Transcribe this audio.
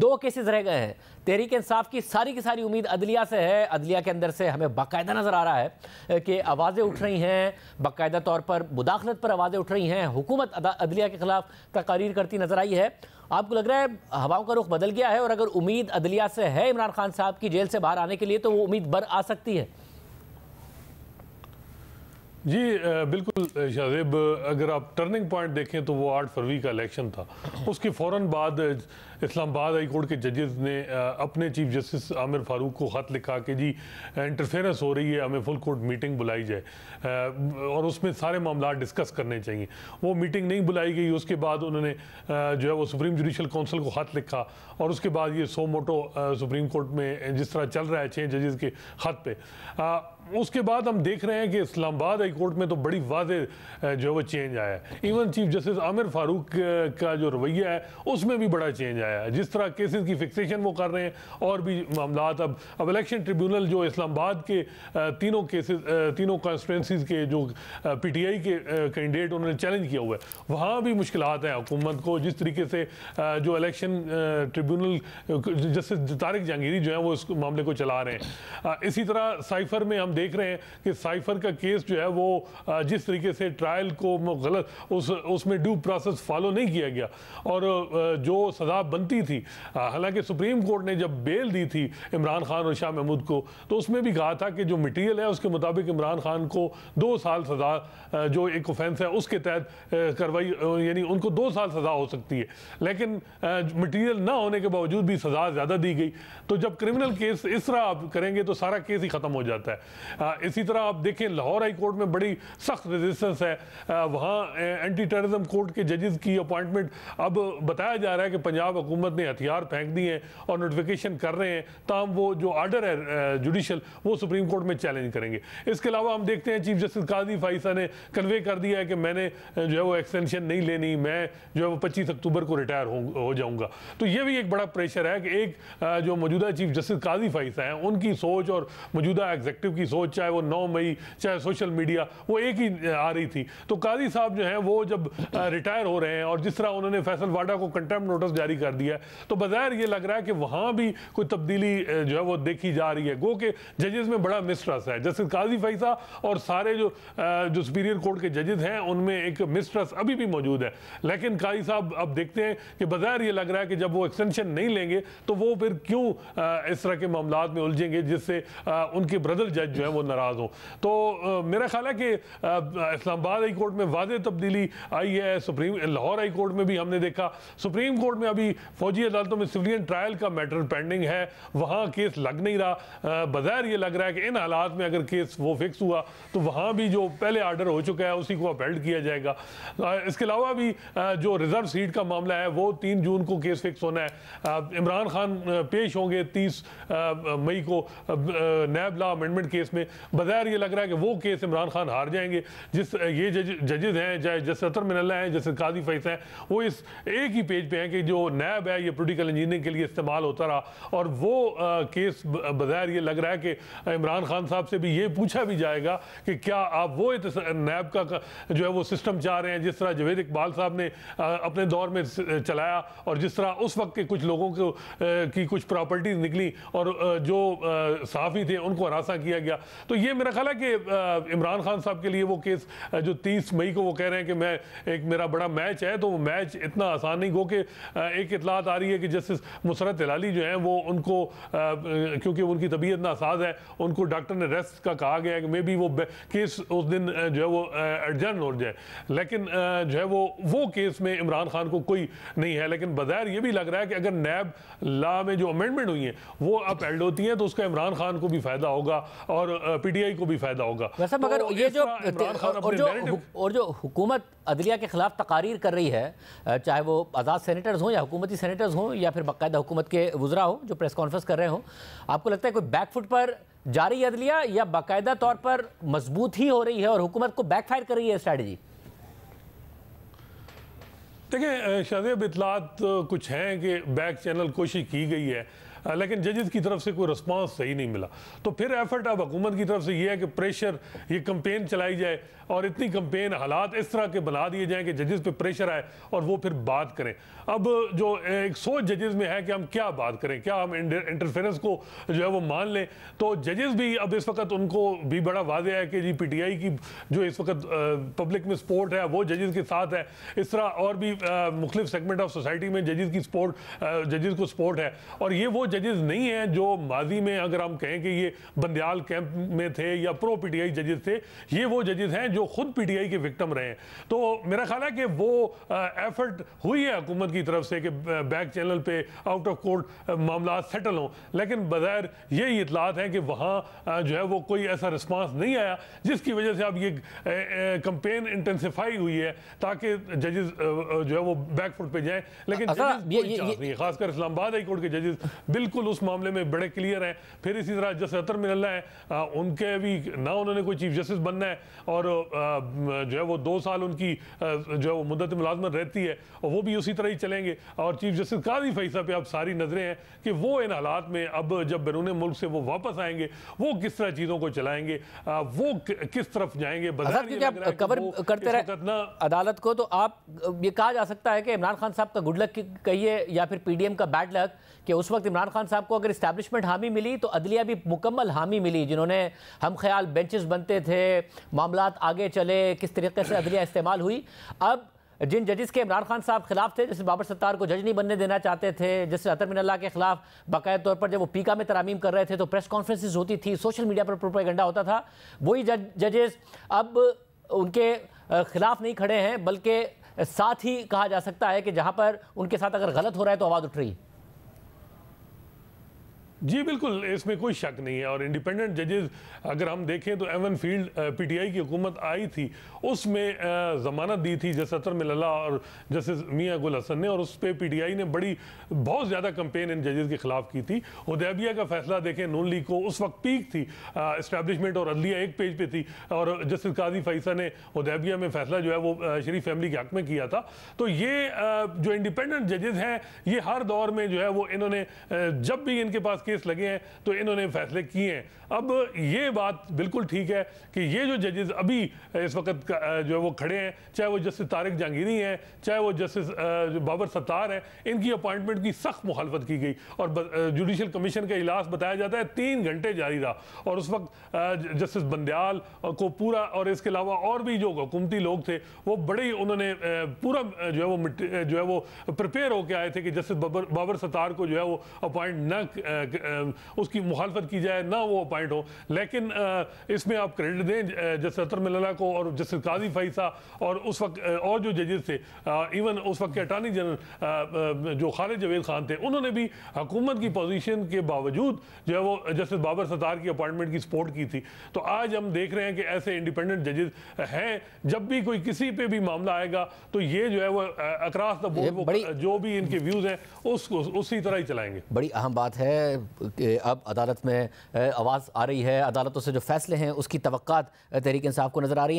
दो केसेस रह गए हैं तहरीक इंसाफ की सारी की सारी उम्मीद अदलिया से है अदलिया के अंदर से हमें बाकायदा नज़र आ रहा है कि आवाज़ें उठ रही हैं बाकायदा तौर पर मुदाखलत पर आवाज़ें उठ रही हैं हुकूमत अदलिया के ख़िलाफ़ तकारीर करती नज़र आई है आपको लग रहा है हवाओं का रुख बदल गया है और अगर उम्मीद अदलिया से है इमरान खान साहब की जेल से बाहर आने के लिए तो वो उम्मीद बर आ सकती है जी बिल्कुल शाहजेब अगर आप टर्निंग पॉइंट देखें तो वो आठ फरवरी का इलेक्शन था उसके फ़ौर बाद इस्लामाबाद हाई कोर्ट के जजेस ने अपने चीफ जस्टिस आमिर फारूक को ख़त लिखा कि जी इंटरफेरेंस हो रही है हमें फुल कोर्ट मीटिंग बुलाई जाए और उसमें सारे मामला डिस्कस करने चाहिए वो मीटिंग नहीं बुलाई गई उसके बाद उन्होंने जो है वो सुप्रीम जुडिशल काउंसिल को ख़त लिखा और उसके बाद ये सो मोटो सुप्रीम कोर्ट में जिस तरह चल रहा है छः जजेस के ख़त पर उसके बाद हम देख रहे हैं कि इस्लामाबाद हाई कोर्ट में तो बड़ी वाज जो वो चेंज आया है even chief justice Aamir Farooq का जो रवैया है उसमें भी बड़ा चेंज आया है जिस तरह केसेस की फिक्सेशन वो कर रहे हैं और भी मामला अब अब इलेक्शन ट्रिब्यूनल जो इस्लामाबाद के तीनों केसेस तीनों कॉन्स्टिटेंसीज के जो पी टी आई के कैंडिडेट उन्होंने चैलेंज किया हुआ है वहाँ भी मुश्किल हैं हुकूमत को जिस तरीके से जो election tribunal justice Tariq Jahangiri जो है वो इस मामले को चला रहे हैं इसी तरह साइफर में हम देख रहे हैं कि साइफर का केस जो है वो जिस तरीके से ट्रायल को गलत उस उसमें ड्यू प्रोसेस फॉलो नहीं किया गया और जो सजा बनती थी हालांकि सुप्रीम कोर्ट ने जब बेल दी थी इमरान खान और शाह महमूद को तो उसमें भी कहा था कि जो मटीरियल है उसके मुताबिक इमरान खान को दो साल सजा जो एक ऑफेंस है उसके तहत कार्रवाई यानी उनको दो साल सजा हो सकती है लेकिन मटीरियल ना होने के बावजूद भी सजा ज़्यादा दी गई तो जब क्रिमिनल केस इस तरह आप करेंगे तो सारा केस ही ख़त्म हो जाता है इसी तरह आप देखें लाहौर हाई कोर्ट में बड़ी सख्त रेजिस्टेंस है वहाँ एंटी टेररिज्म कोर्ट के जजेस की अपॉइंटमेंट अब बताया जा रहा है कि पंजाब हुकूमत ने हथियार फेंक दिए हैं और नोटिफिकेशन कर रहे हैं तमाम वो जो आर्डर है जुडिशल वो सुप्रीम कोर्ट में चैलेंज करेंगे इसके अलावा हम देखते हैं चीफ जस्टिस काजी फाइसा ने कन्वे कर दिया है कि मैंने जो है वो एक्सटेंशन नहीं लेनी मैं जो है वो पच्चीस अक्टूबर को रिटायर हो, हो जाऊँगा तो ये भी एक बड़ा प्रेशर है कि एक जो मौजूदा चीफ जस्टिस काजी फाइसा हैं उनकी सोच और मौजूदा एग्जेक्टिव की सोच चाहे वो नौ मई चाहे सोशल मीडिया वो एक ही आ रही थी तो काजी साहब जो है वो जब रिटायर हो रहे हैं और जिस तरह उन्होंने फैसल वाडा को कंटेम्प नोटिस जारी कर दिया तो बजायर ये लग रहा है कि वहाँ भी कोई तब्दीली जो है वो देखी जा रही है गो के जजेस में बड़ा मिसट्रस है जस्टिस काजी फैसा और सारे जो जो सुपीरियर कोर्ट के जजेस हैं उनमें एक मिसट्रस अभी भी मौजूद है लेकिन काजी साहब अब देखते हैं कि बजायर ये लग रहा है कि जब वो एक्सटेंशन नहीं लेंगे तो वो फिर क्यों इस तरह के मामला में उलझेंगे जिससे उनके ब्रदर जज जो है वो नाराज़ हों तो मेरा ख्याल है कि इस्लामाबाद हाई कोर्ट में वाज तब्दीली आई है सुप्रीम लाहौर हाई कोर्ट में भी हमने देखा सुप्रीम कोर्ट में अभी फौजी अदालतों में सिविलियन ट्रायल का मैटर पेंडिंग है वहाँ केस लग नहीं रहा बज़ैर ये लग रहा है कि इन हालात में अगर केस वो फिक्स हुआ तो वहाँ भी जो पहले आर्डर हो चुका है उसी को अपेल्ड किया जाएगा इसके अलावा भी जो रिजर्व सीट का मामला है वो तीन जून को केस फिक्स होना है इमरान खान पेश होंगे तीस मई को नैब ला अमेंडमेंट केस में बज़ाहिर ये लग रहा है कि वो केस इमरान खान हार जाएंगे जिस ये जजेज़ हैं चाहे अतर मिनल्ला हैं जसर काजी फैस हैं वो इस एक ही पेज पे हैं कि जो नैब है ये पोलिटिकल इंजीनियरिंग के लिए इस्तेमाल होता रहा और वो आ, केस बज़ाहिर ये लग रहा है कि इमरान खान साहब से भी ये पूछा भी जाएगा कि क्या आप वो नैब का जो है वो सिस्टम चाह रहे हैं जिस तरह जवेद इकबाल साहब ने अपने दौर में चलाया और जिस तरह उस वक्त के कुछ लोगों को की कुछ प्रॉपर्टीज़ निकली और जो साफ़ी थे उनको हरासा किया गया तो ये मेरा ख्याल है कि इमरान खान साहब के लिए वो केस जो तीस मई को वो कह रहे हैं कि मैं एक मेरा बड़ा मैच है तो वो मैच इतना आसान नहीं हो कि एक इतलात आ रही है कि जस्टिस मुसरत तिलाली जो है वो उनको क्योंकि उनकी तबीयत नासाज है उनको डॉक्टर ने रेस्ट का कहा गया है कि मे बी वो केस उस दिन जो है वो एडजर्न हो जाए लेकिन जो है वो वो केस में इमरान खान को कोई नहीं है लेकिन बज़ैर ये भी लग रहा है कि अगर नैब ला में जो अमेंडमेंट हुई है वो अब एल्ड होती हैं तो उसका इमरान खान को भी फ़ायदा होगा और और पीटीआई को भी फायदा होगा वैसे तो मगर ये जो और जो और जो हुकूमत अदलिया के खिलाफ तकारीर कर रही है चाहे वो आज़ाद सेनेटर्स हों या हुकूमती सेनेटर्स हों या फिर बाकायदा हुकूमत के वज्रा हो जो प्रेस कॉन्फ्रेंस कर रहे हों आपको लगता है कोई बैकफुट पर जा रही अदलिया या बाकायदा तौर पर मजबूत ही हो रही है और हुकूमत को बैकफायर कर रही है स्ट्रैटेजी देखिए शादेब इतलात कुछ हैं कि बैक चैनल कोशिश की गई है लेकिन जजेस की तरफ से कोई रिस्पांस सही नहीं मिला तो फिर एफर्ट अब हुकूमत की तरफ से ये है कि प्रेशर ये कंपेन चलाई जाए और इतनी कंपेन हालात इस तरह के बना दिए जाएं कि जजेस पे प्रेशर आए और वो फिर बात करें अब जो एक सोच जजेस में है कि हम क्या बात करें क्या हम इंटरफेरेंस को जो है वो मान लें तो जजेस भी अब इस वक्त उनको भी बड़ा वाजह है कि जी पी टी आई की जो इस वक्त पब्लिक में सपोर्ट है वो जजेस के साथ है इस तरह और भी मुख्तफ सेगमेंट ऑफ सोसाइटी में जजेस की सपोर्ट जजेस को सपोर्ट है और ये वो जजेस नहीं हैं जो माजी में अगर हम कहें कि ये बंदयाल कैंप में थे या प्रो पी टी आई जजेस थे ये वो जजेस हैं जो जो खुद पीटीआई के विक्टम रहे हैं तो मेरा ख्याल है कि वो एफर्ट हुई है हुकूमत की तरफ से कि बैक चैनल पे आउट ऑफ कोर्ट मामला सेटल हों लेकिन बज़ैर यही इतलात है कि वहाँ जो है वो कोई ऐसा रिस्पांस नहीं आया जिसकी वजह से अब ये कंपेन इंटेंसीफाई हुई है ताकि जजेस जो है वो बैक बैकफुट पर जाएं लेकिन खासकर इस्लामाबाद हाई कोर्ट के जजेस बिल्कुल उस मामले में बड़े क्लियर हैं फिर इसी तरह जस अतर मिनल्ला है उनके भी ना उन्होंने कोई चीफ जस्टिस बनना है और जो है वो दो साल उनकी जो है वो मुदत मुलाजमत रहती है और वो भी उसी तरह ही चलेंगे और चीफ जस्टिस काजी फैसा पे अब सारी नज़रें हैं कि वो इन हालात में अब जब बैरून मुल्क से वो वापस आएंगे वो किस तरह चीज़ों को चलाएंगे वो किस तरफ जाएंगे कवर करते रहे अदालत को तो आप ये कहा जा सकता है कि इमरान खान साहब का गुड लक कहिए या फिर पीडीएम का बैड लक कि उस वक्त इमरान खान साहब को अगर इस्टेब्लिशमेंट हामी मिली तो अदलिया भी मुकम्मल हामी मिली जिन्होंने हम ख्याल बेंचेस बनते थे मामला आगे आगे चले किस तरीके से अदलिया इस्तेमाल हुई अब जिन जजेस के इमरान खान साहब खिलाफ थे जैसे बाबर सत्तार को जज नहीं बनने देना चाहते थे जैसे अतर मिनल्ला के खिलाफ बाकायदा तौर पर जब वो पीका में तरामीम कर रहे थे तो प्रेस कॉन्फ्रेंसिस होती थी सोशल मीडिया पर प्रोपेगेंडा होता था वही जज जजेस अब उनके खिलाफ नहीं खड़े हैं बल्कि साथ ही कहा जा सकता है कि जहाँ पर उनके साथ अगर गलत हो रहा है तो आवाज़ उठ रही है जी बिल्कुल इसमें कोई शक नहीं है और इंडिपेंडेंट जजेस अगर हम देखें तो एवन फील्ड पीटीआई की हुकूमत आई थी उसमें ज़मानत दी थी जस्टिस अतर मिल्ला और जस्टिस मियाँ गुल हसन ने और उस पर आई ने बड़ी बहुत ज़्यादा कंपेन इन जजेस के ख़िलाफ़ की थी उदैबिया का फैसला देखें नून लीग को उस वक्त पीक थी इस्टेबलिशमेंट और अदलिया एक पेज पर पे थी और जस्टिस काजी फैसा ने उदैबिया में फ़ैसला जो है वो शरीफ फैमिली के हक में किया था तो ये जो इंडिपेंडेंट जजेज हैं ये हर दौर में जो है वो इन्होंने जब भी इनके पास केस लगे हैं तो इन्होंने फैसले किए हैं अब ये बात बिल्कुल ठीक है कि ये जो जजेस अभी इस वक्त जो है वो खड़े हैं चाहे वो जस्टिस तारिक जहांगीरी हैं चाहे वो जस्टिस बाबर सत्तार हैं इनकी अपॉइंटमेंट की सख्त मुखालफत की गई और जुडिशल कमीशन का इजलास बताया जाता है तीन घंटे जारी रहा और उस वक्त जस्टिस बंदयाल को पूरा और इसके अलावा और भी जो हुकूमती लोग थे वो बड़े ही उन्होंने पूरा जो है वो जो है वो प्रिपेयर होकर आए थे कि जस्टिस बाबर सत्तार को जो है वो अपॉइंट न उसकी मुखालफत की जाए ना वो अपॉइंट हो लेकिन इसमें आप क्रेडिट दें जस्टिस अतर मिलना को और जस्टिस काजी फैसा और उस वक्त और जो जजेस थे इवन उस वक्त के अटार्नी जनरल जो खालिद जवेद खान थे उन्होंने भी हुकूमत की पोजिशन के बावजूद जो है वो जस्टिस बाबर सतार की अपॉइंटमेंट की सपोर्ट की थी तो आज हम देख रहे हैं कि ऐसे इंडिपेंडेंट जजेस हैं जब भी कोई किसी पर भी मामला आएगा तो ये जो है वो अक्रास द बोर्ड जो भी इनके व्यूज हैं उसको उसी तरह ही चलाएंगे बड़ी अहम बात है अब अदालत में आवाज़ आ रही है अदालतों से जो फैसले हैं उसकी तो तहरीक इंसाफ को नज़र आ रही है